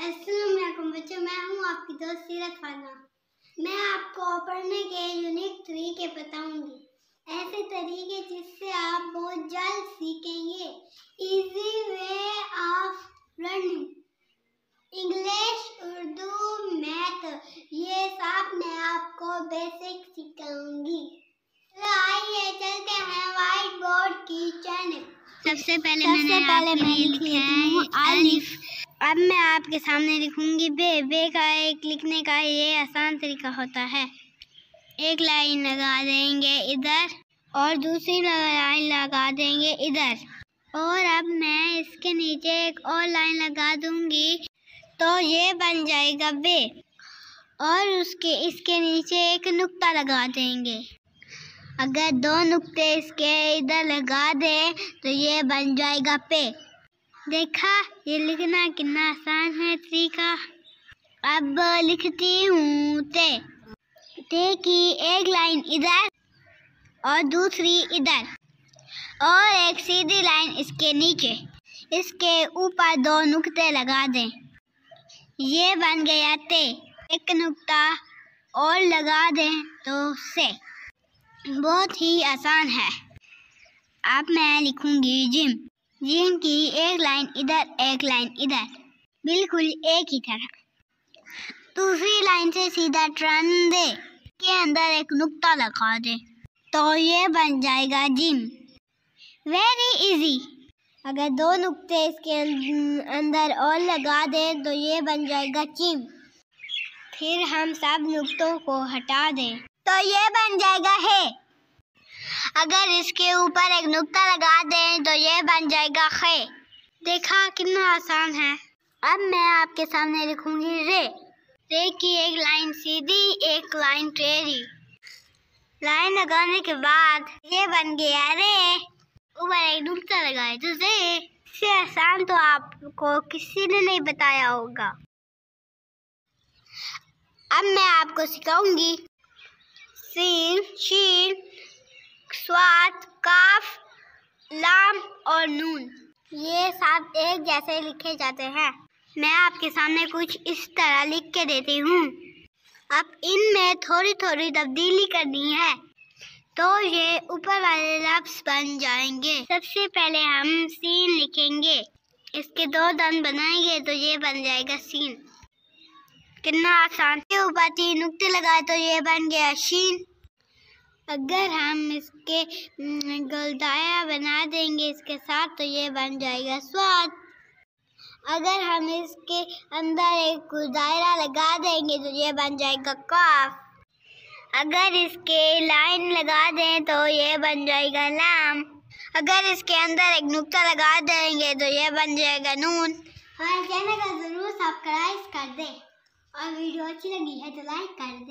असलम बच्चों मैं हूँ आपकी दोस्त सीरत खाना मैं आपको पढ़ने के यूनिट थ्री बताऊंगी ऐसे तरीके जिससे आप बहुत जल्द सीखेंगे easy way of learning English Urdu math ये सब मैं आपको बेसिक सिखाऊंगी तो आइए चलते हैं व्हाइट बोर्ड की चैनल सबसे पहले सबसे मैंने पहले मैं लिखा है अलिफ अब मैं आपके सामने लिखूंगी बे बे का एक लिखने का ये आसान तरीका होता है एक लाइन लगा देंगे इधर और दूसरी लाइन लगा देंगे इधर और अब मैं इसके नीचे एक और लाइन लगा दूंगी तो ये बन जाएगा बे और उसके इसके नीचे एक नुक्ता लगा देंगे अगर दो नुक्ते इसके इधर लगा दें तो ये बन जाएगा पे देखा ये लिखना कितना आसान है त्री का अब लिखती हूँ ते ते की एक लाइन इधर और दूसरी इधर और एक सीधी लाइन इसके नीचे इसके ऊपर दो नुक्ते लगा दें ये बन गया ते एक नुक्ता और लगा दें तो से बहुत ही आसान है अब मैं लिखूंगी जिम जिनकी एक लाइन इधर एक लाइन इधर बिल्कुल एक ही तरह दूसरी लाइन से सीधा ट्रन दे के अंदर एक नुक्ता लगा दे तो ये बन जाएगा जिम वेरी इजी अगर दो नुक्ते इसके अंदर और लगा दें तो ये बन जाएगा चिम फिर हम सब नुक्तों को हटा दें तो ये बन जाएगा है अगर इसके ऊपर एक नुक्ता लगा दें तो यह बन जाएगा खे देखा कितना आसान है अब मैं आपके सामने लिखूंगी रे रे की एक लाइन सीधी एक लाइन टेढ़ी लाइन लगाने के बाद ये बन गया रे ऊपर एक नुक्ता लगाए तो रे से आसान तो आपको किसी ने नहीं बताया होगा अब मैं आपको सिखाऊंगी सीन शीन स्वाद काफ लाम और नून ये सब एक जैसे लिखे जाते हैं मैं आपके सामने कुछ इस तरह लिख के देती हूँ अब इनमें थोड़ी थोड़ी तब्दीली करनी है तो ये ऊपर वाले लफ्स बन जाएंगे सबसे पहले हम सीन लिखेंगे इसके दो दंत बनाएंगे तो ये बन जाएगा सीन कितना आसान के ऊपर तीन नुकते लगाए तो ये बन गया शीन अगर हम इसके गोलदाया बना देंगे इसके साथ तो ये बन जाएगा स्वाद अगर हम इसके अंदर एक दायरा लगा देंगे तो ये बन जाएगा कॉफ अगर इसके लाइन लगा दें तो ये बन जाएगा लाम अगर इसके अंदर एक नुक्ता लगा देंगे तो ये बन जाएगा नून हमारे चैनल का ज़रूर सब्सक्राइब कर दें और वीडियो अच्छी लगी है तो लाइक कर दें